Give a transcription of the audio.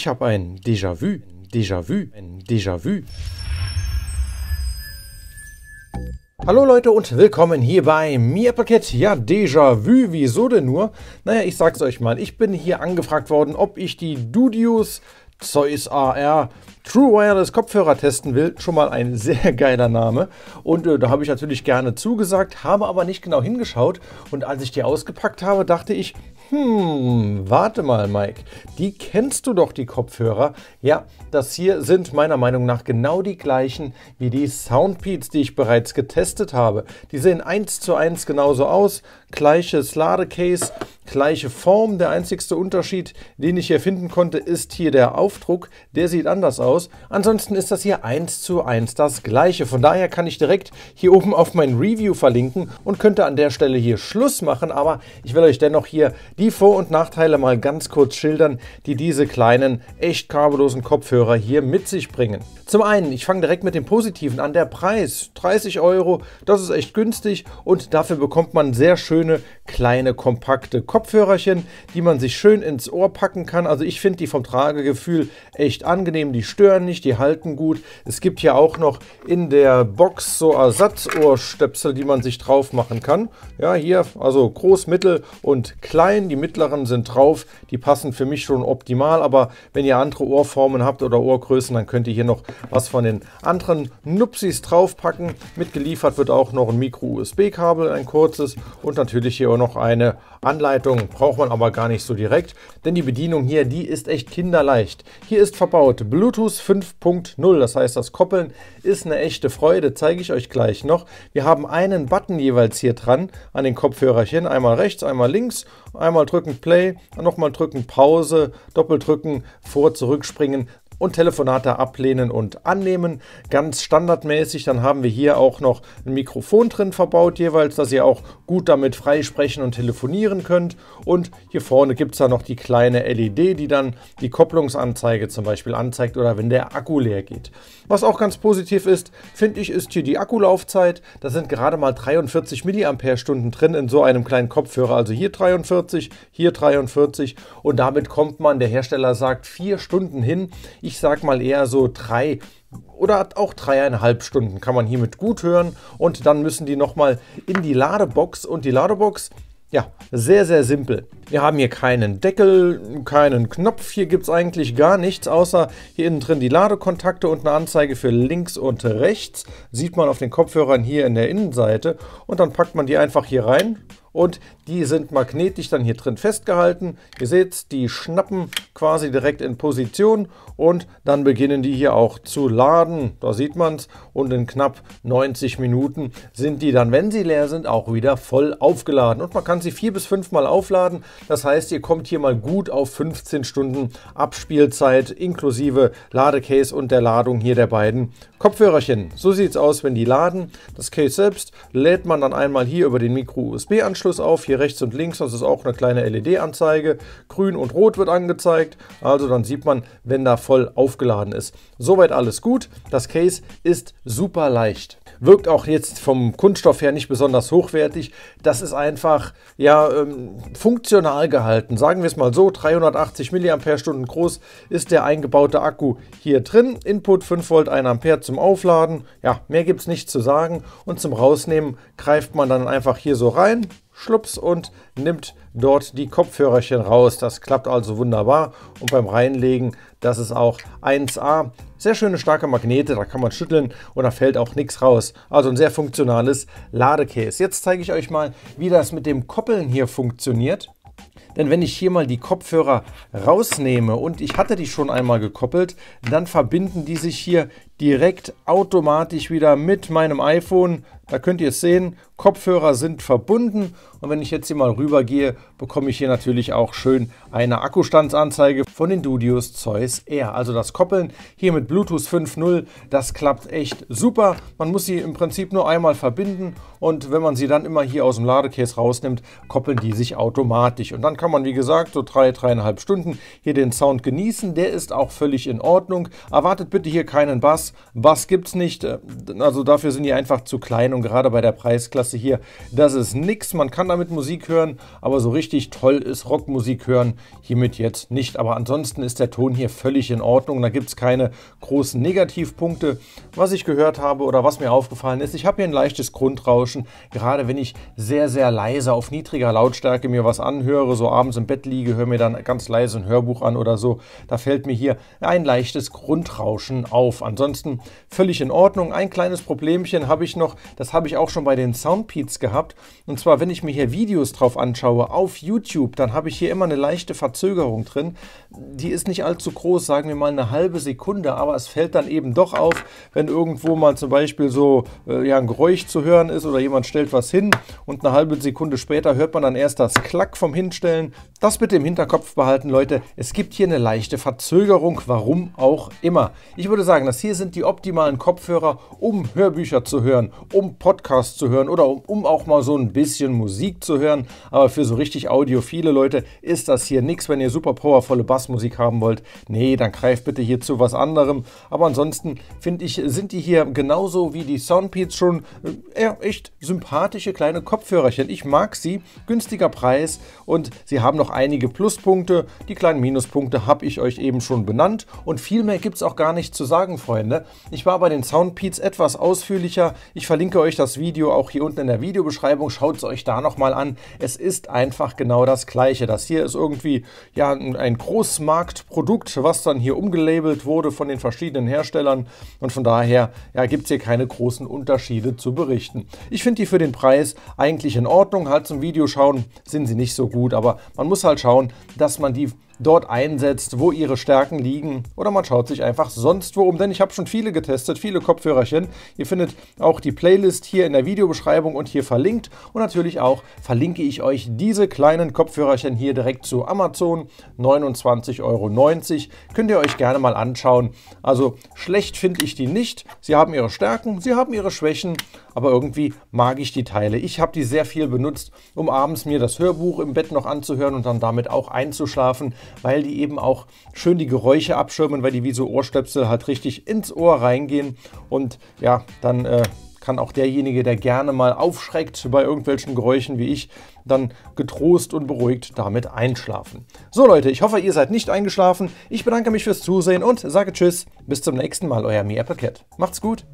Ich habe ein Déjà-vu, Déjà-vu, ein Déjà-vu. Hallo Leute und willkommen hier bei mir Paket. Ja, Déjà-vu, wieso denn nur? Naja, ich sag's euch mal. Ich bin hier angefragt worden, ob ich die Dudius Zeus AR True Wireless Kopfhörer testen will. Schon mal ein sehr geiler Name. Und äh, da habe ich natürlich gerne zugesagt, habe aber nicht genau hingeschaut. Und als ich die ausgepackt habe, dachte ich, hm, warte mal, Mike. Die kennst du doch, die Kopfhörer. Ja, das hier sind meiner Meinung nach genau die gleichen wie die Soundbeats, die ich bereits getestet habe. Die sehen eins zu eins genauso aus. Gleiches Ladecase, gleiche Form. Der einzigste Unterschied, den ich hier finden konnte, ist hier der Aufdruck. Der sieht anders aus. Ansonsten ist das hier 1 zu 1 das gleiche. Von daher kann ich direkt hier oben auf mein Review verlinken und könnte an der Stelle hier Schluss machen. Aber ich will euch dennoch hier die Vor- und Nachteile mal ganz kurz schildern, die diese kleinen, echt kabellosen Kopfhörer hier mit sich bringen. Zum einen, ich fange direkt mit dem Positiven an. Der Preis, 30 Euro, das ist echt günstig und dafür bekommt man sehr schöne, kleine, kompakte Kopfhörerchen, die man sich schön ins Ohr packen kann. Also ich finde die vom Tragegefühl echt angenehm. Die stören nicht, die halten gut. Es gibt hier auch noch in der Box so Ersatzohrstöpsel, die man sich drauf machen kann. Ja, hier also groß, mittel und klein. Die mittleren sind drauf. Die passen für mich schon optimal. Aber wenn ihr andere Ohrformen habt oder Ohrgrößen, dann könnt ihr hier noch was von den anderen Nupsis draufpacken. Mitgeliefert wird auch noch ein Micro-USB-Kabel, ein kurzes und natürlich hier auch noch eine Anleitung braucht man aber gar nicht so direkt, denn die Bedienung hier, die ist echt kinderleicht. Hier ist verbaut Bluetooth 5.0, das heißt das Koppeln ist eine echte Freude, zeige ich euch gleich noch. Wir haben einen Button jeweils hier dran an den Kopfhörerchen, einmal rechts, einmal links, einmal drücken Play, nochmal drücken Pause, doppelt drücken, vor, zurückspringen und Telefonate ablehnen und annehmen. Ganz standardmäßig. Dann haben wir hier auch noch ein Mikrofon drin verbaut jeweils, dass ihr auch gut damit freisprechen und telefonieren könnt. Und hier vorne gibt es dann noch die kleine LED, die dann die Kopplungsanzeige zum Beispiel anzeigt oder wenn der Akku leer geht. Was auch ganz positiv ist, finde ich, ist hier die Akkulaufzeit. Da sind gerade mal 43 mAh drin in so einem kleinen Kopfhörer. Also hier 43, hier 43 und damit kommt man, der Hersteller sagt, vier Stunden hin. Ich ich sag mal eher so drei oder auch dreieinhalb Stunden kann man hiermit gut hören und dann müssen die nochmal in die Ladebox und die Ladebox, ja, sehr, sehr simpel. Wir haben hier keinen Deckel, keinen Knopf, hier gibt es eigentlich gar nichts, außer hier innen drin die Ladekontakte und eine Anzeige für links und rechts. Sieht man auf den Kopfhörern hier in der Innenseite und dann packt man die einfach hier rein, und die sind magnetisch dann hier drin festgehalten. Ihr seht, die schnappen quasi direkt in Position und dann beginnen die hier auch zu laden. Da sieht man es und in knapp 90 Minuten sind die dann, wenn sie leer sind, auch wieder voll aufgeladen. Und man kann sie vier bis fünf Mal aufladen. Das heißt, ihr kommt hier mal gut auf 15 Stunden Abspielzeit inklusive Ladecase und der Ladung hier der beiden Kopfhörerchen. So sieht es aus, wenn die laden. Das Case selbst lädt man dann einmal hier über den Micro-USB-Anschluss Anschluss auf, hier rechts und links, das ist auch eine kleine LED-Anzeige. Grün und Rot wird angezeigt, also dann sieht man, wenn da voll aufgeladen ist. Soweit alles gut, das Case ist super leicht. Wirkt auch jetzt vom Kunststoff her nicht besonders hochwertig. Das ist einfach ja, ähm, funktional gehalten. Sagen wir es mal so, 380 mAh groß ist der eingebaute Akku hier drin. Input 5 Volt 1 Ampere zum Aufladen. Ja, mehr gibt es nicht zu sagen. Und zum Rausnehmen greift man dann einfach hier so rein schlups und nimmt dort die Kopfhörerchen raus. Das klappt also wunderbar und beim Reinlegen, das ist auch 1A. Sehr schöne starke Magnete, da kann man schütteln und da fällt auch nichts raus. Also ein sehr funktionales Ladecase. Jetzt zeige ich euch mal, wie das mit dem Koppeln hier funktioniert. Denn wenn ich hier mal die Kopfhörer rausnehme und ich hatte die schon einmal gekoppelt, dann verbinden die sich hier direkt automatisch wieder mit meinem iPhone. Da könnt ihr es sehen, Kopfhörer sind verbunden und wenn ich jetzt hier mal rüber gehe, bekomme ich hier natürlich auch schön eine Akkustandsanzeige von den Dudios Zeus R. Also das Koppeln hier mit Bluetooth 5.0, das klappt echt super. Man muss sie im Prinzip nur einmal verbinden und wenn man sie dann immer hier aus dem Ladecase rausnimmt, koppeln die sich automatisch. Und dann kann man, wie gesagt, so drei, dreieinhalb Stunden hier den Sound genießen. Der ist auch völlig in Ordnung. Erwartet bitte hier keinen Bass Bass. gibt es nicht, äh, also dafür sind die einfach zu klein und gerade bei der Preisklasse hier, das ist nichts. Man kann damit Musik hören, aber so richtig toll ist Rockmusik hören hiermit jetzt nicht. Aber ansonsten ist der Ton hier völlig in Ordnung, da gibt es keine großen Negativpunkte. Was ich gehört habe oder was mir aufgefallen ist, ich habe hier ein leichtes Grundrauschen, gerade wenn ich sehr, sehr leise auf niedriger Lautstärke mir was anhöre, so abends im Bett liege, höre mir dann ganz leise ein Hörbuch an oder so, da fällt mir hier ein leichtes Grundrauschen auf. Ansonsten ansonsten völlig in Ordnung. Ein kleines Problemchen habe ich noch, das habe ich auch schon bei den Soundpeats gehabt. Und zwar, wenn ich mir hier Videos drauf anschaue auf YouTube, dann habe ich hier immer eine leichte Verzögerung drin. Die ist nicht allzu groß, sagen wir mal eine halbe Sekunde, aber es fällt dann eben doch auf, wenn irgendwo mal zum Beispiel so äh, ja, ein Geräusch zu hören ist oder jemand stellt was hin und eine halbe Sekunde später hört man dann erst das Klack vom Hinstellen. Das bitte im Hinterkopf behalten, Leute. Es gibt hier eine leichte Verzögerung, warum auch immer. Ich würde sagen, das hier sind sind die optimalen Kopfhörer, um Hörbücher zu hören, um Podcasts zu hören oder um, um auch mal so ein bisschen Musik zu hören. Aber für so richtig audiophile Leute ist das hier nichts, wenn ihr super powervolle Bassmusik haben wollt. Nee, dann greift bitte hier zu was anderem. Aber ansonsten finde ich, sind die hier genauso wie die Soundpeats schon äh, echt sympathische kleine Kopfhörerchen. Ich mag sie, günstiger Preis und sie haben noch einige Pluspunkte. Die kleinen Minuspunkte habe ich euch eben schon benannt und viel mehr gibt es auch gar nicht zu sagen, Freunde finde. Ich war bei den Soundpeats etwas ausführlicher. Ich verlinke euch das Video auch hier unten in der Videobeschreibung. Schaut es euch da nochmal an. Es ist einfach genau das Gleiche. Das hier ist irgendwie ja, ein Großmarktprodukt, was dann hier umgelabelt wurde von den verschiedenen Herstellern. Und von daher ja, gibt es hier keine großen Unterschiede zu berichten. Ich finde die für den Preis eigentlich in Ordnung. Halt zum Video schauen sind sie nicht so gut, aber man muss halt schauen, dass man die dort einsetzt, wo ihre Stärken liegen. Oder man schaut sich einfach sonst wo um, denn ich habe schon viele getestet, viele Kopfhörerchen. Ihr findet auch die Playlist hier in der Videobeschreibung und hier verlinkt. Und natürlich auch verlinke ich euch diese kleinen Kopfhörerchen hier direkt zu Amazon. 29,90 Euro. Könnt ihr euch gerne mal anschauen. Also schlecht finde ich die nicht. Sie haben ihre Stärken, sie haben ihre Schwächen, aber irgendwie mag ich die Teile. Ich habe die sehr viel benutzt, um abends mir das Hörbuch im Bett noch anzuhören und dann damit auch einzuschlafen weil die eben auch schön die Geräusche abschirmen, weil die wie so Ohrstöpsel halt richtig ins Ohr reingehen. Und ja, dann äh, kann auch derjenige, der gerne mal aufschreckt bei irgendwelchen Geräuschen wie ich, dann getrost und beruhigt damit einschlafen. So Leute, ich hoffe, ihr seid nicht eingeschlafen. Ich bedanke mich fürs Zusehen und sage Tschüss. Bis zum nächsten Mal, euer Mi Apple Cat. Macht's gut.